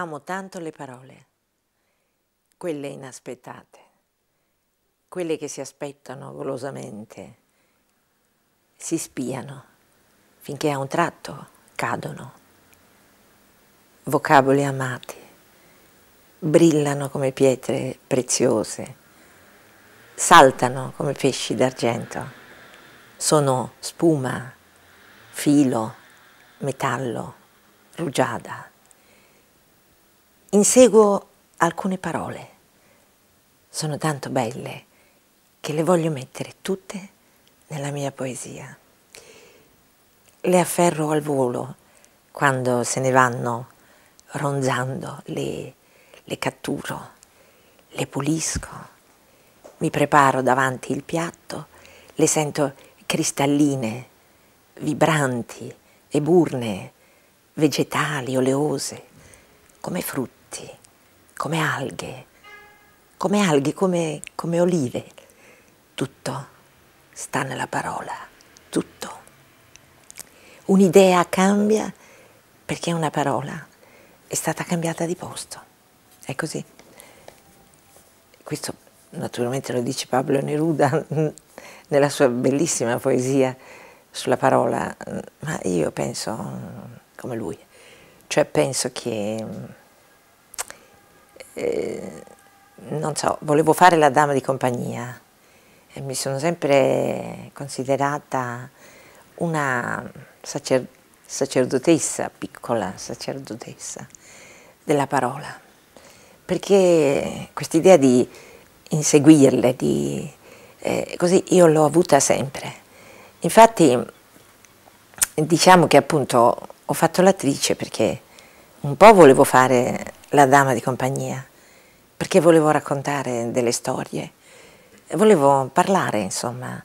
Amo tanto le parole, quelle inaspettate, quelle che si aspettano golosamente, si spiano finché a un tratto cadono. Vocaboli amati, brillano come pietre preziose, saltano come pesci d'argento, sono spuma, filo, metallo, rugiada. Inseguo alcune parole. Sono tanto belle che le voglio mettere tutte nella mia poesia. Le afferro al volo quando se ne vanno ronzando, le, le catturo, le pulisco, mi preparo davanti il piatto, le sento cristalline, vibranti, eburne, vegetali, oleose, come frutti insetti, come alghe, come alghe, come, come olive. Tutto sta nella parola, tutto. Un'idea cambia perché una parola è stata cambiata di posto. È così. Questo naturalmente lo dice Pablo Neruda nella sua bellissima poesia sulla parola, ma io penso mm, come lui, cioè penso che mm, eh, non so, volevo fare la dama di compagnia e mi sono sempre considerata una sacer sacerdotessa, piccola sacerdotessa della parola, perché questa idea di inseguirle, di, eh, così io l'ho avuta sempre. Infatti diciamo che appunto ho fatto l'attrice perché un po' volevo fare la dama di compagnia, perché volevo raccontare delle storie, volevo parlare, insomma,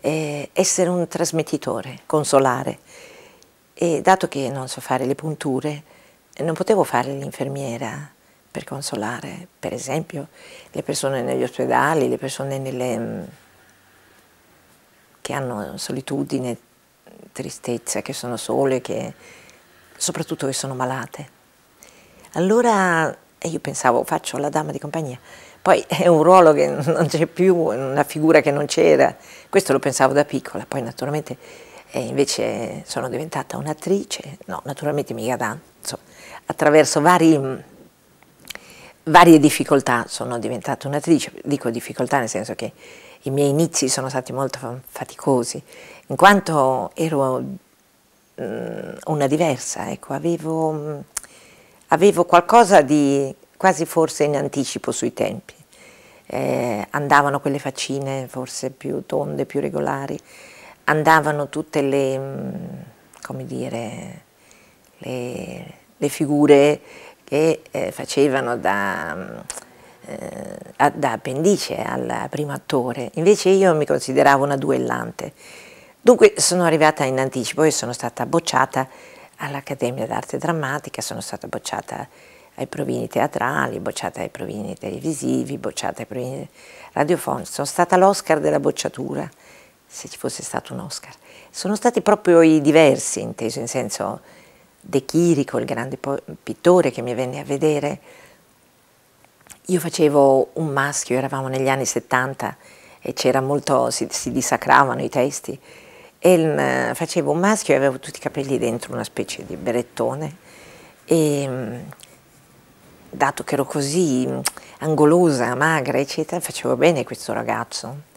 essere un trasmettitore, consolare. E dato che non so fare le punture, non potevo fare l'infermiera per consolare, per esempio, le persone negli ospedali, le persone nelle, mm, che hanno solitudine, tristezza, che sono sole, che, soprattutto che sono malate. Allora eh, io pensavo faccio la dama di compagnia, poi è un ruolo che non c'è più, una figura che non c'era, questo lo pensavo da piccola, poi naturalmente eh, invece sono diventata un'attrice, no naturalmente mica danzo, attraverso vari, mm, varie difficoltà sono diventata un'attrice, dico difficoltà nel senso che i miei inizi sono stati molto faticosi, in quanto ero mm, una diversa, ecco, avevo mm, avevo qualcosa di quasi forse in anticipo sui tempi. Eh, andavano quelle faccine forse più tonde, più regolari, andavano tutte le, mm, come dire, le, le figure che eh, facevano da, mm, eh, da appendice al primo attore, invece io mi consideravo una duellante. Dunque sono arrivata in anticipo e sono stata bocciata all'Accademia d'Arte Drammatica, sono stata bocciata ai provini teatrali, bocciata ai provini televisivi, bocciata ai provini radiofonici, sono stata l'Oscar della bocciatura, se ci fosse stato un Oscar. Sono stati proprio i diversi, inteso in senso De Chirico, il grande pittore che mi venne a vedere. Io facevo un maschio, eravamo negli anni 70 e c'era molto, si, si, dissacravano i testi e eh, facevo un maschio e avevo tutti i capelli dentro una specie di berettone e mm, dato che ero così mm, angolosa, magra eccetera, facevo bene questo ragazzo.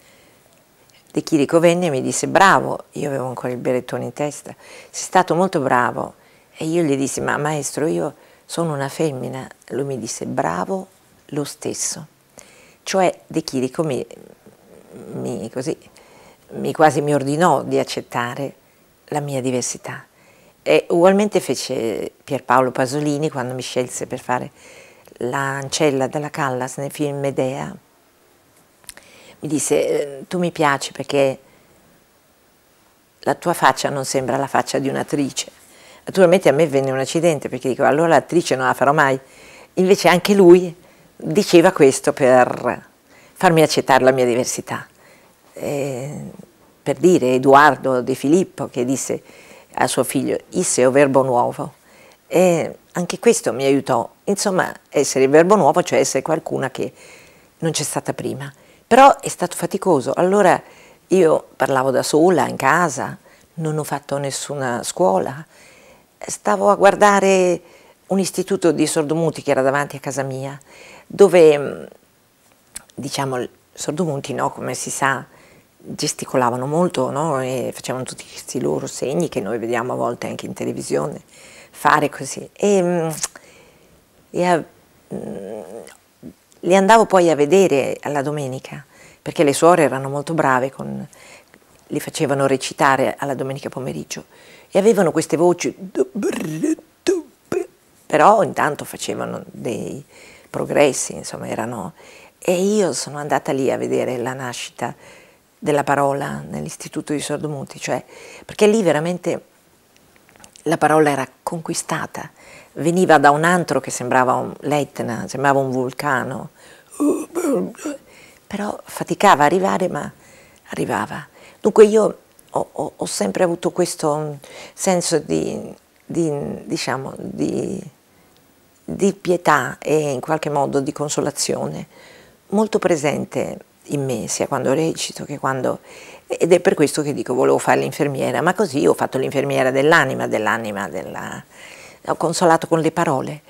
De Chirico venne e mi disse bravo, io avevo ancora il berettone in testa, sei stato molto bravo e io gli dissi ma maestro io sono una femmina, lui mi disse bravo lo stesso, cioè De Chirico mi, mi così mi quasi mi ordinò di accettare la mia diversità. E ugualmente fece Pierpaolo Pasolini quando mi scelse per fare l'ancella della Callas nel film Medea. Mi disse, eh, tu mi piaci perché la tua faccia non sembra la faccia di un'attrice. Naturalmente a me venne un accidente perché dico, allora l'attrice non la farò mai. Invece anche lui diceva questo per farmi accettare la mia diversità eh, per dire Edoardo De Filippo che disse a suo figlio Isseo verbo nuovo. E anche questo mi aiutò, insomma, essere il verbo nuovo, cioè essere qualcuna che non c'è stata prima. Però è stato faticoso, allora io parlavo da sola in casa, non ho fatto nessuna scuola, stavo a guardare un istituto di sordomuti che era davanti a casa mia, dove, diciamo, sordomuti no, come si sa, gesticolavano molto no? e facevano tutti questi loro segni che noi vediamo a volte anche in televisione fare così. E, mm, e mm, li andavo poi a vedere alla domenica, perché le suore erano molto brave, con, li facevano recitare alla domenica pomeriggio e avevano queste voci, però intanto facevano dei progressi, insomma erano... E io sono andata lì a vedere la nascita della parola nell'istituto di sordomuti, cioè, perché lì veramente la parola era conquistata, veniva da un antro che sembrava un, l'Etna, sembrava un vulcano, però faticava a arrivare, ma arrivava. Dunque io ho, ho, ho sempre avuto questo mm, senso di, di, diciamo, di, di pietà e in qualche modo di consolazione molto presente in me, sia quando recito che quando... Ed è per questo che dico volevo fare l'infermiera, ma così ho fatto l'infermiera dell'anima, dell'anima, della... ho consolato con le parole.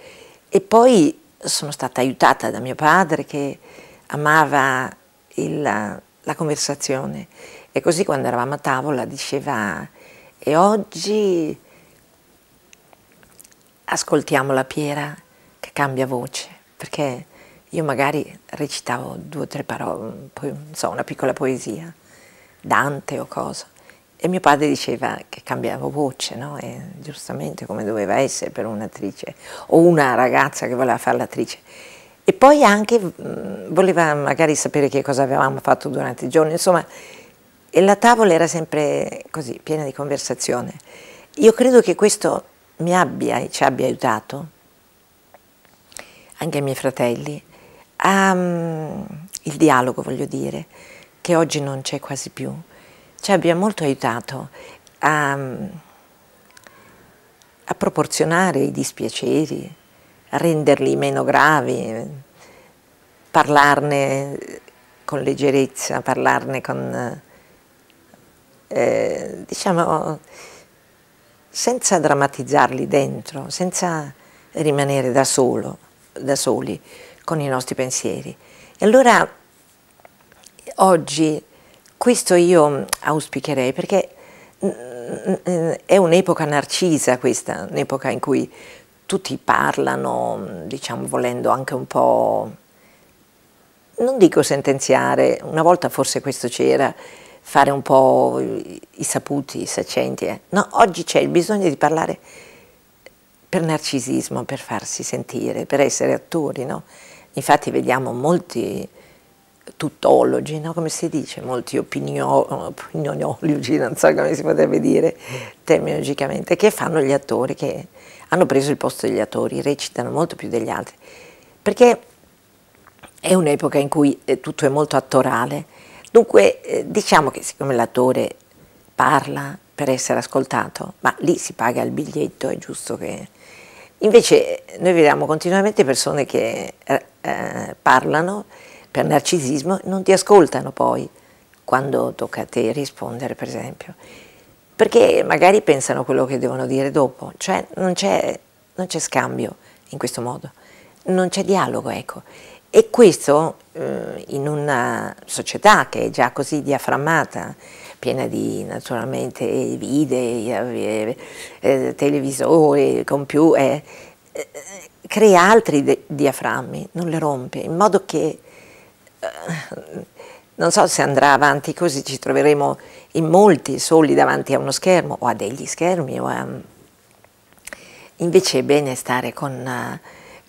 E poi sono stata aiutata da mio padre che amava il, la conversazione. E così quando eravamo a tavola diceva, e oggi ascoltiamo la Piera che cambia voce, perché io magari recitavo due o tre parole, poi, so, una piccola poesia, Dante o cosa. E mio padre diceva che cambiavo voce, no? E giustamente come doveva essere per un'attrice o una ragazza che voleva fare l'attrice. E poi anche mh, mm, voleva magari sapere che cosa avevamo fatto durante il giorno. insomma, e la tavola era sempre così, piena di conversazione. Io credo che questo mi abbia e ci abbia aiutato, anche ai miei fratelli, um, il dialogo voglio dire, che oggi non c'è quasi più, ci abbia molto aiutato a, a proporzionare i dispiaceri, a renderli meno gravi, parlarne con leggerezza, parlarne con, eh, diciamo, senza drammatizzarli dentro, senza rimanere da, solo, da soli con i nostri pensieri. E allora oggi questo io auspicherei perché mm, mm, è un'epoca narcisa questa, un'epoca in cui tutti parlano, diciamo volendo anche un po', non dico sentenziare, una volta forse questo c'era, fare un po' i saputi, i saccenti, eh. no, oggi c'è il bisogno di parlare per narcisismo, per farsi sentire, per essere attori, no? Infatti vediamo molti tutologi, no? come si dice, molti opiniologi, non so come si potrebbe dire terminologicamente, che fanno gli attori, che hanno preso il posto degli attori, recitano molto più degli altri, perché è un'epoca in cui eh, tutto è molto attorale, dunque eh, diciamo che siccome l'attore parla per essere ascoltato, ma lì si paga il biglietto, è giusto che Invece noi vediamo continuamente persone che eh, eh parlano per narcisismo e non ti ascoltano poi quando tocca a te rispondere, per esempio, perché magari pensano quello che devono dire dopo, cioè non c'è, scambio in questo modo, non c'è dialogo, ecco. E questo eh, in una società che è già così diaframmata, piena di naturalmente video, eh, televisori, computer, eh, eh crea altri diaframmi, non le rompe, in modo che eh, non so se andrà avanti così, ci troveremo in molti soli davanti a uno schermo o a degli schermi. A... Invece è bene stare con, eh,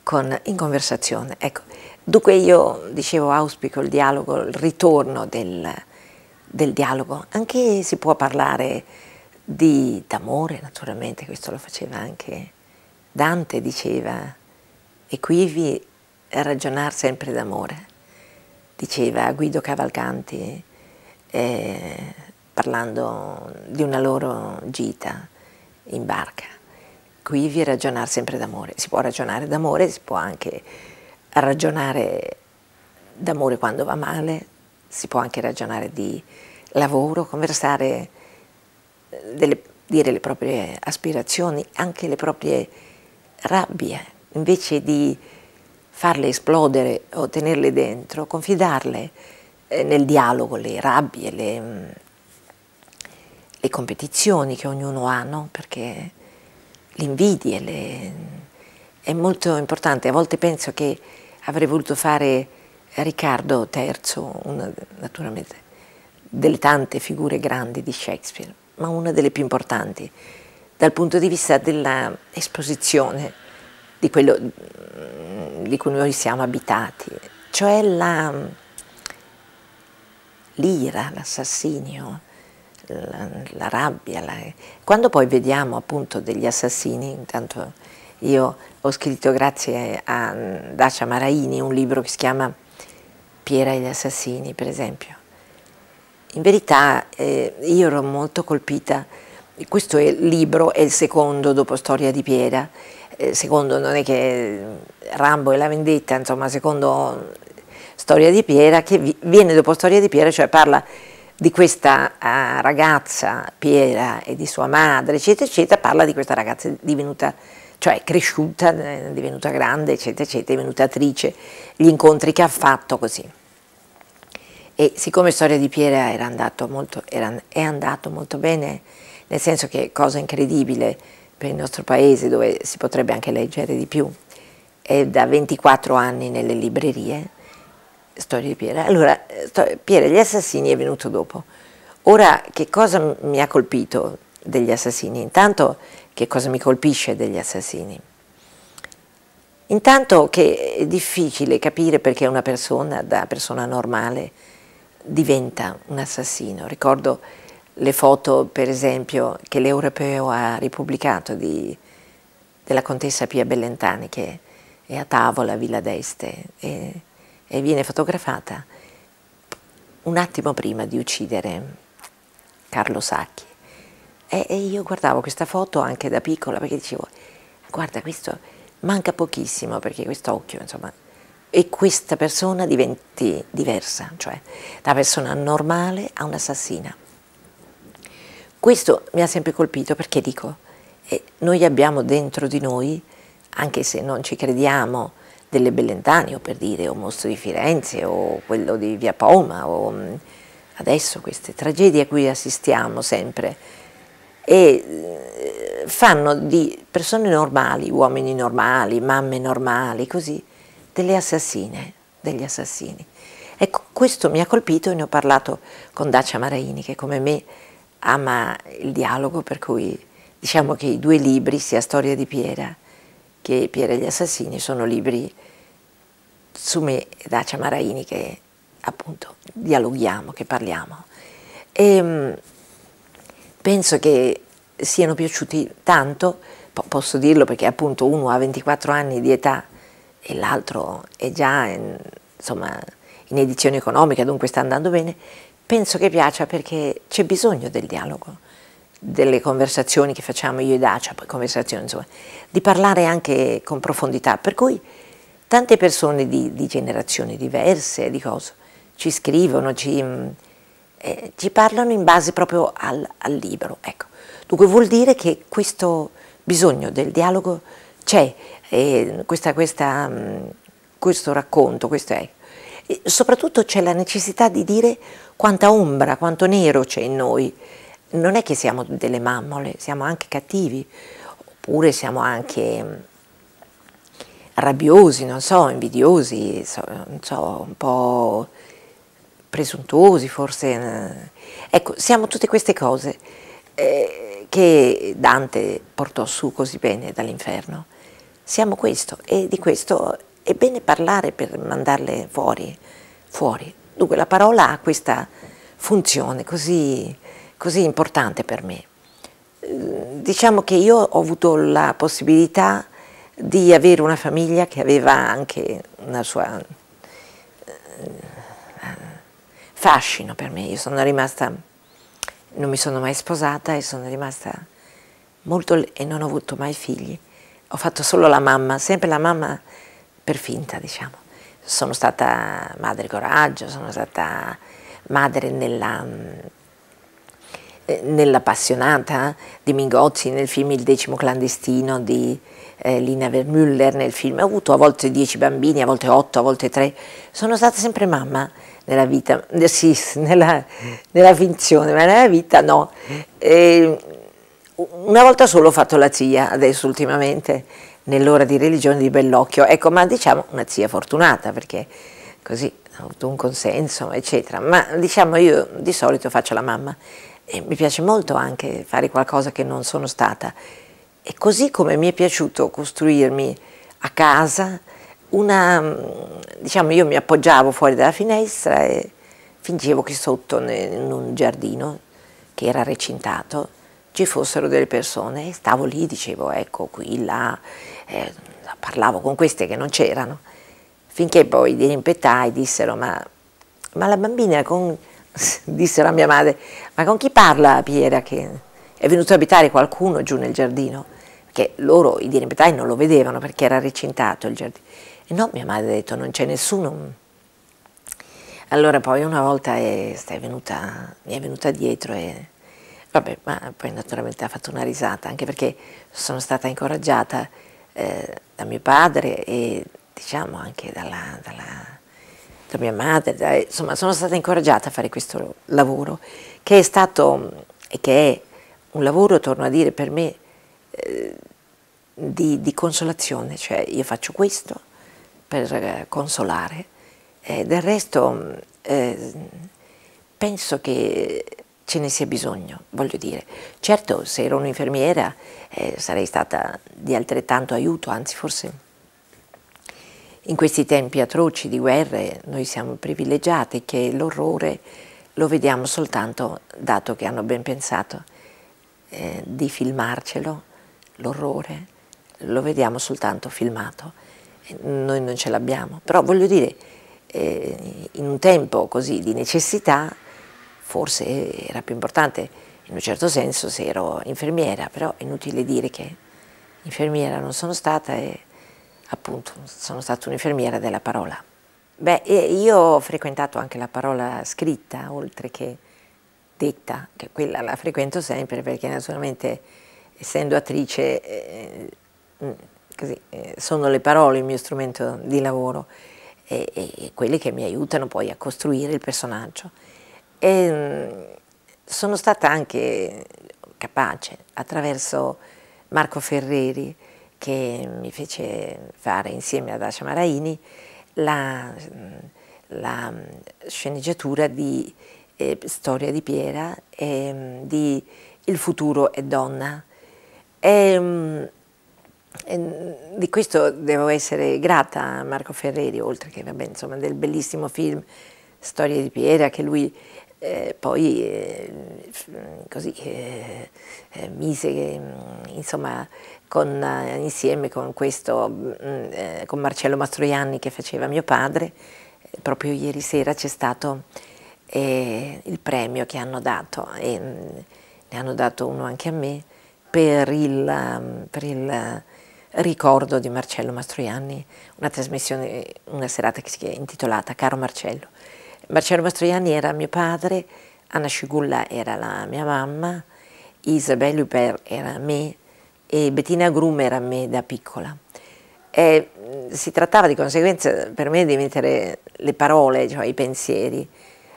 con, in conversazione. Ecco. Dunque io, dicevo, auspico il dialogo, il ritorno del, del dialogo, anche si può parlare d'amore, naturalmente, questo lo faceva anche Dante, diceva, e quivi ragionar sempre d'amore, diceva Guido Cavalcanti, eh, parlando di una loro gita in barca. Quivi ragionar sempre d'amore, si può ragionare d'amore, si può anche a ragionare d'amore quando va male, si può anche ragionare di lavoro, conversare, eh, delle, dire le proprie aspirazioni, anche le proprie rabbie, invece di farle esplodere o tenerle dentro, confidarle eh, nel dialogo, le rabbie, le, mm, le competizioni che ognuno ha, no? perché l'invidia le... Mm, è molto importante. A volte penso che avrei voluto fare Riccardo III, una, naturalmente, delle tante figure grandi di Shakespeare, ma una delle più importanti dal punto di vista dell'esposizione di quello mm, di cui noi siamo abitati, cioè la, mm, l'ira, l'assassinio, la, la, rabbia. La... Quando poi vediamo appunto degli assassini, intanto io ho scritto grazie a mm, Dacia Maraini un libro che si chiama Piera e gli assassini, per esempio. In verità eh, io ero molto colpita, questo è, libro è il secondo dopo Storia di Piera, eh, secondo non è che mm, Rambo e la vendetta, insomma secondo Storia di Piera, che vi, viene dopo Storia di Piera, cioè parla di questa uh, ragazza Piera e di sua madre, eccetera, eccetera, parla di questa ragazza divenuta cioè è cresciuta, è divenuta grande, eccetera, eccetera, è divenuta attrice, gli incontri che ha fatto così. E siccome Storia di Piera era andato molto, era, è andato molto bene, nel senso che cosa incredibile per il nostro paese dove si potrebbe anche leggere di più, è da 24 anni nelle librerie, Storia di Piera. Allora, Piera gli assassini è venuto dopo. Ora, che cosa mi ha colpito degli assassini? Intanto che cosa mi colpisce degli assassini. Intanto che è difficile capire perché una persona, da persona normale, diventa un assassino. Ricordo le foto, per esempio, che l'Europeo ha ripubblicato di, della contessa Pia Bellentani, che è a tavola a Villa d'Este e, e viene fotografata un attimo prima di uccidere Carlo Sacchi. E, e io guardavo questa foto anche da piccola perché dicevo, guarda questo manca pochissimo perché quest'occhio, insomma, e questa persona diventi diversa, cioè da persona normale a un'assassina. Questo mi ha sempre colpito perché dico, eh, noi abbiamo dentro di noi, anche se non ci crediamo, delle Bellentanio per dire, o Mostro di Firenze, o quello di Via Poma, o adesso queste tragedie a cui assistiamo sempre, e eh, fanno di persone normali, uomini normali, mamme normali, così, delle assassine, degli assassini. Ecco, questo mi ha colpito e ne ho parlato con Dacia Maraini che come me ama il dialogo, per cui diciamo che i due libri, sia Storia di Piera che Piera e gli assassini, sono libri su me e Dacia Maraini che appunto dialoghiamo, che parliamo. E, ehm, penso che siano piaciuti tanto, posso dirlo perché appunto uno ha 24 anni di età e l'altro è già in, insomma, in edizione economica, dunque sta andando bene, penso che piaccia perché c'è bisogno del dialogo, delle conversazioni che facciamo io e Dacia, poi conversazioni insomma, di parlare anche con profondità, per cui tante persone di, di generazioni diverse, di cose, ci scrivono, ci eh, ci parlano in base proprio al, al libro. Ecco. Dunque vuol dire che questo bisogno del dialogo c'è, eh, questa, questa, mh, mm, questo racconto, questo è. E soprattutto c'è la necessità di dire quanta ombra, quanto nero c'è in noi. Non è che siamo delle mammole, siamo anche cattivi, oppure siamo anche mh, mm, rabbiosi, non so, invidiosi, so, non so, un po' presuntuosi forse. Eh, ecco, siamo tutte queste cose eh, che Dante portò su così bene dall'inferno. Siamo questo e di questo è bene parlare per mandarle fuori, fuori. Dunque la parola ha questa funzione così, così importante per me. Eh, diciamo che io ho avuto la possibilità di avere una famiglia che aveva anche una sua eh, fascino per me. Io sono rimasta, non mi sono mai sposata e sono rimasta molto e non ho avuto mai figli. Ho fatto solo la mamma, sempre la mamma per finta, diciamo. Sono stata madre coraggio, sono stata madre nella eh, nell'appassionata di Mingozzi, nel film Il decimo clandestino di eh, Lina Vermüller, nel film ho avuto a volte dieci bambini, a volte otto, a volte tre, sono stata sempre mamma nella vita, sì, nella, nella finzione, ma nella vita no. E una volta solo ho fatto la zia, adesso ultimamente, nell'ora di religione di Bellocchio, ecco, ma diciamo una zia fortunata, perché così ho avuto un consenso, eccetera, ma diciamo io di solito faccio la mamma e mi piace molto anche fare qualcosa che non sono stata. E così come mi è piaciuto costruirmi a casa, una, diciamo io mi appoggiavo fuori dalla finestra e fingevo che sotto in un giardino che era recintato ci fossero delle persone e stavo lì, dicevo ecco qui, là, eh, parlavo con queste che non c'erano, finché poi di rimpettai dissero ma, ma la bambina con, dissero a mia madre ma con chi parla Piera che è venuto a abitare qualcuno giù nel giardino? Perché loro i dirimpetai non lo vedevano perché era recintato il giardino e no, mia madre ha detto non c'è nessuno. Allora poi una volta è, eh, è venuta, mi è venuta dietro e vabbè, ma poi naturalmente ha fatto una risata, anche perché sono stata incoraggiata eh, da mio padre e diciamo anche dalla, dalla da mia madre, da, insomma sono stata incoraggiata a fare questo lavoro che è stato e che è un lavoro, torno a dire, per me eh, di, di consolazione, cioè io faccio questo per eh, consolare. Eh, del resto eh, penso che ce ne sia bisogno, voglio dire. Certo, se ero un'infermiera eh, sarei stata di altrettanto aiuto, anzi forse in questi tempi atroci di guerre noi siamo privilegiati che l'orrore lo vediamo soltanto, dato che hanno ben pensato, eh, di filmarcelo, l'orrore, lo vediamo soltanto filmato noi non ce l'abbiamo. Però voglio dire, eh, in un tempo così di necessità, forse era più importante, in un certo senso, se ero infermiera, però è inutile dire che infermiera non sono stata e appunto sono stata un'infermiera della parola. Beh, io ho frequentato anche la parola scritta, oltre che detta, che quella la frequento sempre perché naturalmente essendo attrice... Eh, mm, così, eh, sono le parole il mio strumento di lavoro e, e, e quelle che mi aiutano poi a costruire il personaggio. E, ehm, sono stata anche capace attraverso Marco Ferreri che mi fece fare insieme ad Ascia Maraini la, la mm, sceneggiatura di eh, Storia di Piera e ehm, di Il futuro è donna. E, ehm, Mm, di questo devo essere grata a Marco Ferreri, oltre che vabbè, insomma, del bellissimo film Storia di Piera che lui eh, poi eh, così, eh, eh mise mm, insomma, con, eh, insieme con, questo, mm, eh, con Marcello Mastroianni che faceva mio padre. Proprio ieri sera c'è stato il premio che hanno dato, e, ne hanno dato uno anche a me, per il, per il ricordo di Marcello Mastroianni, una trasmissione, una serata che si è intitolata Caro Marcello. Marcello Mastroianni era mio padre, Anna Scigulla era la mia mamma, Isabella Huppert era me e Bettina Grum era me da piccola. E si trattava di conseguenza per me di mettere le parole, cioè i pensieri,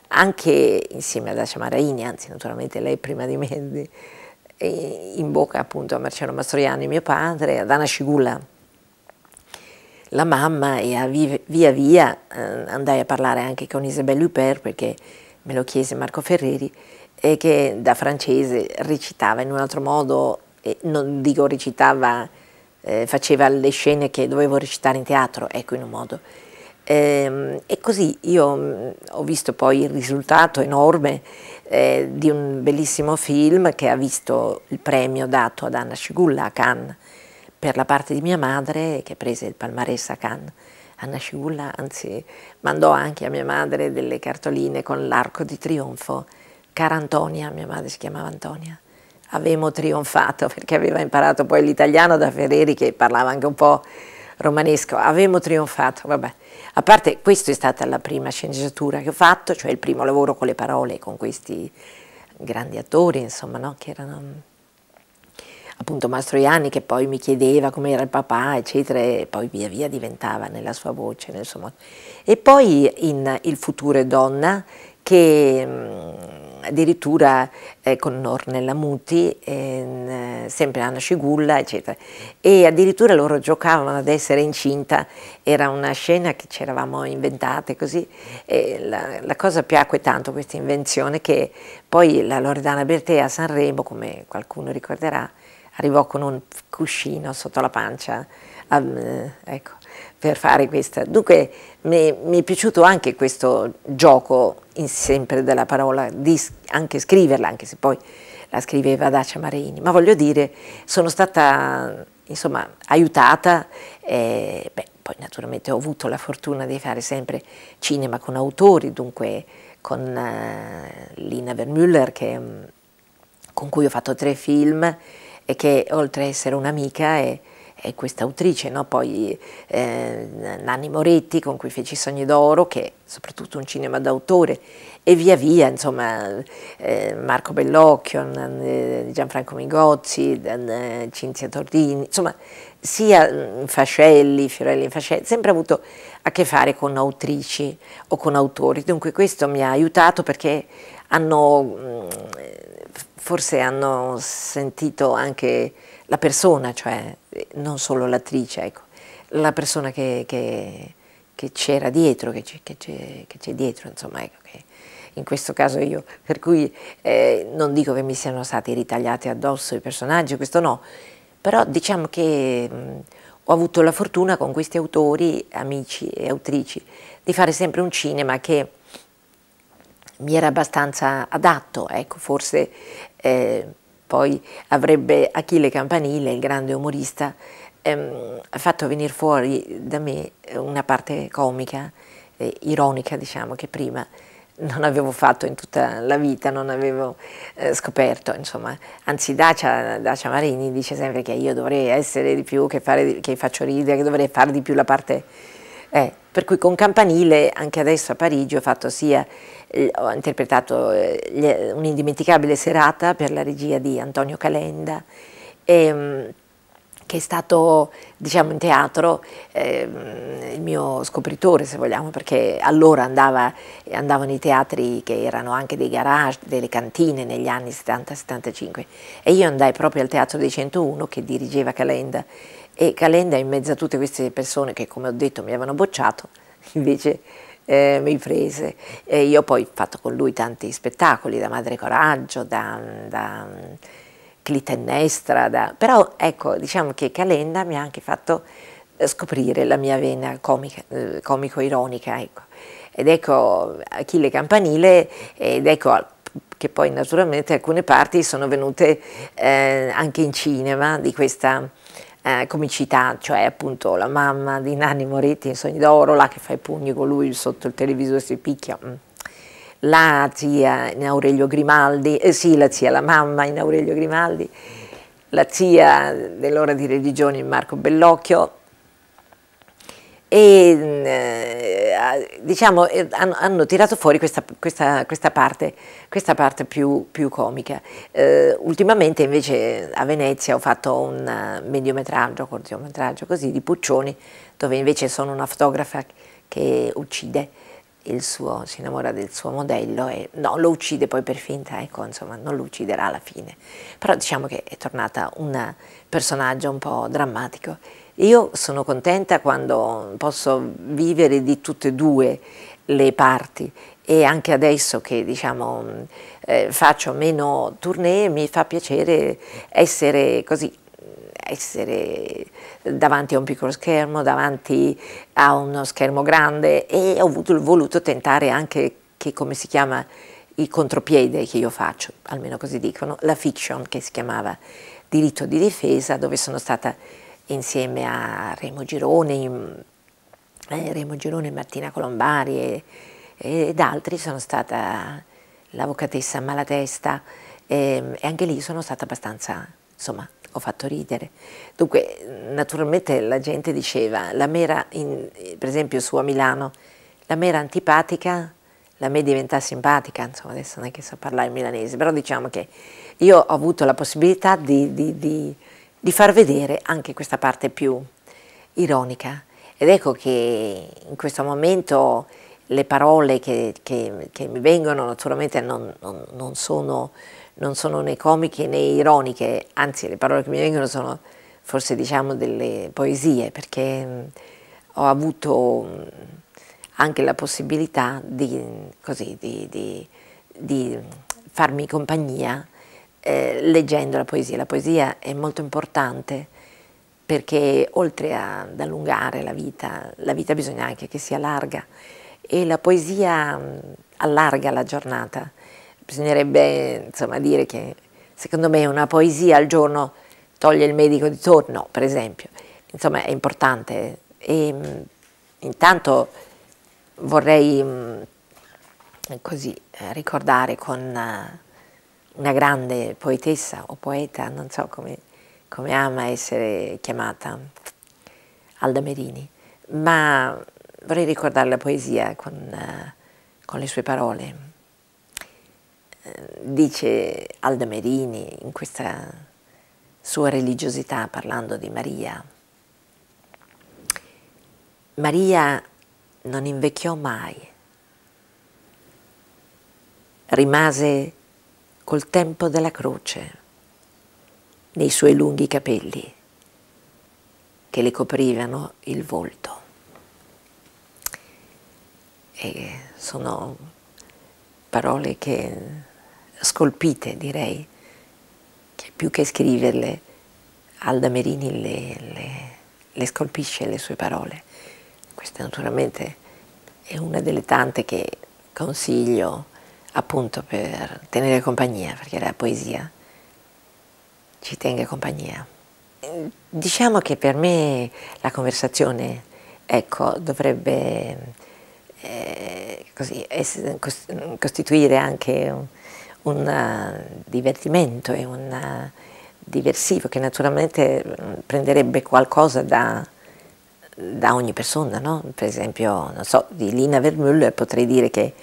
anche insieme ad Ascia Maraini, anzi naturalmente lei prima di me, in bocca appunto a Marcello Mastroianni, mio padre, ad Anna Scigulla, la mamma e a via via eh, andai a parlare anche con Isabella Huppert perché me lo chiese Marco Ferreri e che da francese recitava in un altro modo, non dico recitava, eh, faceva le scene che dovevo recitare in teatro, ecco in un modo. E, ehm, e così io mm, ho visto poi il risultato enorme eh, di un bellissimo film che ha visto il premio dato ad Anna Scigulla a Cannes per la parte di mia madre che prese il palmarès a Cannes. Anna Scigulla anzi mandò anche a mia madre delle cartoline con l'arco di trionfo. Cara Antonia, mia madre si chiamava Antonia, avevamo trionfato perché aveva imparato poi l'italiano da Ferreri che parlava anche un po' romanesco, avevamo trionfato, vabbè. A parte, questa è stata la prima sceneggiatura che ho fatto, cioè il primo lavoro con le parole, con questi grandi attori, insomma, no? che erano mm, appunto Mastroianni che poi mi chiedeva come era il papà, eccetera, e poi via via diventava nella sua voce, nel suo modo. E poi in Il futuro è donna, che mm, addirittura eh, con Ornella Muti, eh, sempre Anna Scigulla, eccetera. E addirittura loro giocavano ad essere incinta, era una scena che ci eravamo inventate così. La, la, cosa piacque tanto questa invenzione che poi la Loredana Bertè a Sanremo, come qualcuno ricorderà, arrivò con un cuscino sotto la pancia. Um, ecco per fare questa. Dunque mi, mi è piaciuto anche questo gioco in sempre della parola, di anche scriverla, anche se poi la scriveva Dacia Marini, ma voglio dire, sono stata insomma aiutata, eh, beh, poi naturalmente ho avuto la fortuna di fare sempre cinema con autori, dunque con eh, Lina Vermüller che, mm, con cui ho fatto tre film e che oltre a essere un'amica è è questa autrice, no? poi eh, Nanni Moretti con cui feci Sogni d'Oro, che è soprattutto un cinema d'autore, e via via, insomma, eh, Marco Bellocchio, eh, Gianfranco Migozzi, Cinzia Tordini, insomma, sia mm, Fascelli, Fiorelli Fascelli, sempre avuto a che fare con autrici o con autori, dunque questo mi ha aiutato perché hanno, mm, forse hanno sentito anche la persona, cioè non solo l'attrice, ecco, la persona che, c'era dietro, che, c'è, dietro, insomma, ecco, in questo caso io, per cui eh, non dico che mi siano stati ritagliati addosso i personaggi, questo no, però diciamo che mh, ho avuto la fortuna con questi autori, amici e autrici, di fare sempre un cinema che mi era abbastanza adatto, ecco, forse... Eh, poi avrebbe Achille Campanile, il grande umorista, ehm, fatto venire fuori da me una parte comica, eh, ironica diciamo, che prima non avevo fatto in tutta la vita, non avevo eh, scoperto, insomma. Anzi, Dacia, Dacia, Marini dice sempre che io dovrei essere di più, che, fare, che faccio ridere, che dovrei fare di più la parte... Eh, per cui con Campanile anche adesso a Parigi ho, fatto sia, ho interpretato eh, un'indimenticabile serata per la regia di Antonio Calenda, ehm, che è stato diciamo, in teatro ehm, il mio scopritore se vogliamo, perché allora andava, andavano i teatri che erano anche dei garage, delle cantine negli anni 70-75 e io andai proprio al Teatro dei 101 che dirigeva Calenda e Calenda in mezzo a tutte queste persone che come ho detto mi avevano bocciato invece eh, mi prese e io poi ho fatto con lui tanti spettacoli da Madre Coraggio, da, da Clitennestra, da... però ecco diciamo che Calenda mi ha anche fatto eh, scoprire la mia vena eh, comico-ironica ecco. ed ecco Achille Campanile ed ecco che poi naturalmente alcune parti sono venute eh, anche in cinema di questa eh, comicità, cioè appunto la mamma di Nanni Moretti in Sogni d'Oro, là che fa i pugni con lui sotto il televisore si picchia, mm. la zia in Aurelio Grimaldi, eh sì la zia, la mamma in Aurelio Grimaldi, la zia dell'ora di religione in Marco Bellocchio, e mm, eh, ah, diciamo, eh, hanno, tirato fuori questa, questa, questa parte, questa parte più, più comica. Eh, ultimamente invece a Venezia ho fatto un mediometraggio, cortometraggio così, di Puccioni, dove invece sono una fotografa che uccide suo, si innamora del suo modello e no, lo uccide poi per finta, ecco, insomma, non lo ucciderà alla fine. Però diciamo che è tornata un personaggio un po' drammatico. Io sono contenta quando posso vivere di tutte e due le parti e anche adesso che diciamo, eh, faccio meno tournée mi fa piacere essere così essere davanti a un piccolo schermo, davanti a uno schermo grande e ho voluto, tentare anche che, come si chiama, il contropiede che io faccio, almeno così dicono, la fiction che si chiamava Diritto di difesa, dove sono stata insieme a Remo Girone, eh, Remo Girone, Martina Colombari e, ed altri, sono stata l'avvocatessa Malatesta e, ehm, e anche lì sono stata abbastanza, insomma, ho fatto ridere. Dunque, naturalmente la gente diceva, la mera, in, per esempio su a Milano, la mera antipatica, la me diventa simpatica, insomma adesso non è che so parlare milanese, però diciamo che io ho avuto la possibilità di, di, di, di far vedere anche questa parte più ironica. Ed ecco che in questo momento le parole che, che, che mi vengono naturalmente non, non, non sono non sono né comiche né ironiche, anzi le parole che mi vengono sono forse diciamo delle poesie, perché ho avuto anche la possibilità di, così, di, di, di farmi compagnia eh, leggendo la poesia. La poesia è molto importante perché oltre ad allungare la vita, la vita bisogna anche che sia larga e la poesia allarga la giornata bisognerebbe insomma, dire che secondo me una poesia al giorno toglie il medico di torno, per esempio. Insomma, è importante. E, mm, intanto vorrei mm, così ricordare con eh, una grande poetessa o poeta, non so come, come ama essere chiamata, Alda Merini, ma vorrei ricordare la poesia con, eh, con le sue parole dice Alda Merini in questa sua religiosità parlando di Maria, Maria non invecchiò mai, rimase col tempo della croce nei suoi lunghi capelli che le coprivano il volto. E sono parole che scolpite, direi, che più che scriverle, Alda Merini le, le, le scolpisce le sue parole. Questa naturalmente è una delle tante che consiglio appunto per tenere compagnia, perché la poesia ci tenga compagnia. Diciamo che per me la conversazione, ecco, dovrebbe eh, così, costituire anche un eh, divertimento e un eh, diversivo che naturalmente mm, prenderebbe qualcosa da, da ogni persona, no? per esempio non so, di Lina Vermuller potrei dire che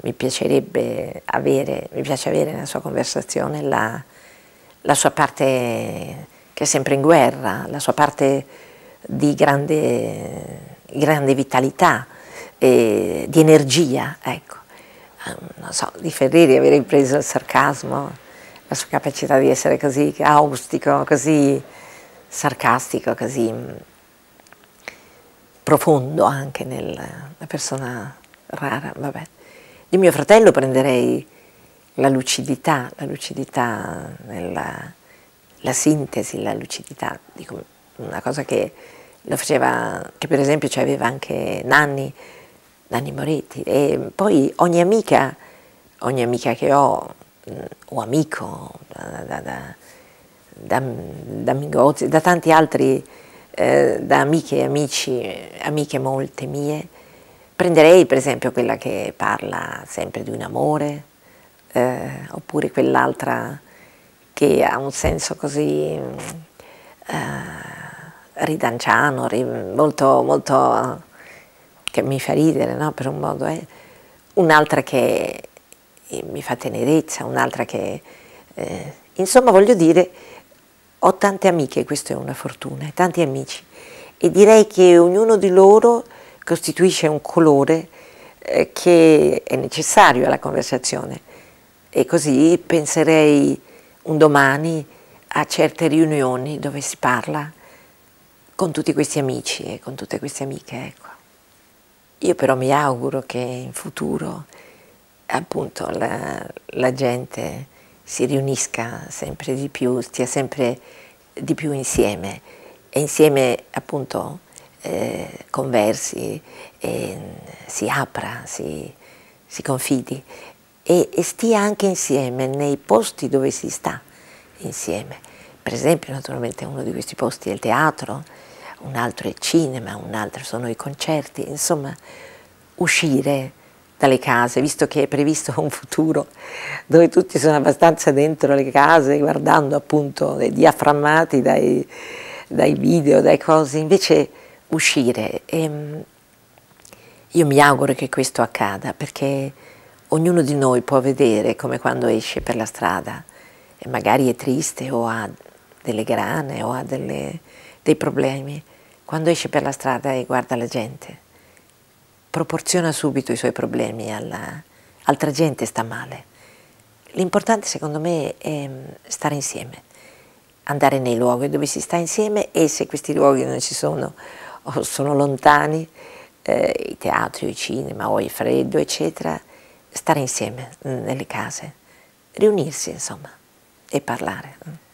mi piacerebbe avere, mi piace avere nella sua conversazione la, la sua parte che è sempre in guerra, la sua parte di grande, grande vitalità, e di energia, ecco. Eh, so, di Ferreri, aver impreso il sarcasmo, la sua capacità di essere così austico, così sarcastico, così mm, profondo anche nella persona rara, vabbè. Di mio fratello prenderei la lucidità, la lucidità nella la sintesi, la lucidità, Dico, una cosa che lo faceva, che per esempio cioè aveva anche Nanni, Nanni Moretti. E poi ogni amica, ogni amica che ho, mm, o amico, da, da, da, Mingozzi, da tanti altri, eh, da amiche e amici, amiche molte mie, prenderei per esempio quella che parla sempre di un amore, eh, oppure quell'altra che ha un senso così eh, ridanciano, molto, molto che mi fa ridere no? per un modo, eh? un'altra che mi fa tenerezza, un'altra che... Eh, insomma voglio dire, ho tante amiche, questa è una fortuna, eh, tanti amici e direi che ognuno di loro costituisce un colore eh, che è necessario alla conversazione e così penserei un domani a certe riunioni dove si parla con tutti questi amici e con tutte queste amiche. Ecco. Io però mi auguro che in futuro appunto la, la gente si riunisca sempre di più, stia sempre di più insieme e insieme appunto eh, conversi, eh, si apra, si, si confidi e, e, stia anche insieme nei posti dove si sta insieme. Per esempio naturalmente uno di questi posti è il teatro, un altro è il cinema, un altro sono i concerti, insomma uscire dalle case, visto che è previsto un futuro dove tutti sono abbastanza dentro le case, guardando appunto diaframmati dai, dai video, dai cose, invece uscire. E ehm, io mi auguro che questo accada perché ognuno di noi può vedere come quando esce per la strada e magari è triste o ha delle grane o ha delle dei problemi quando esce per la strada e guarda la gente. Proporziona subito i suoi problemi alla, altra gente sta male. L'importante secondo me è mm, stare insieme, andare nei luoghi dove si sta insieme e se questi luoghi non ci sono o sono lontani, eh, i teatri, i cinema o il freddo, eccetera, stare insieme mm, nelle case, riunirsi insomma e parlare. Mm.